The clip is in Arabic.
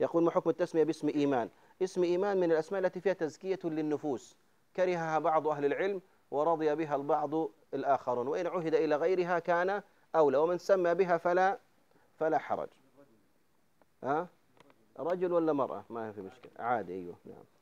يقول ما حكم التسمية باسم إيمان اسم إيمان من الأسماء التي فيها تزكية للنفوس كرهها بعض أهل العلم ورضي بها البعض الآخرون وإن عهد إلى غيرها كان أولى ومن سمى بها فلا فلا حرج ها رجل ولا مرأة ما في مشكلة عادي أيوه نعم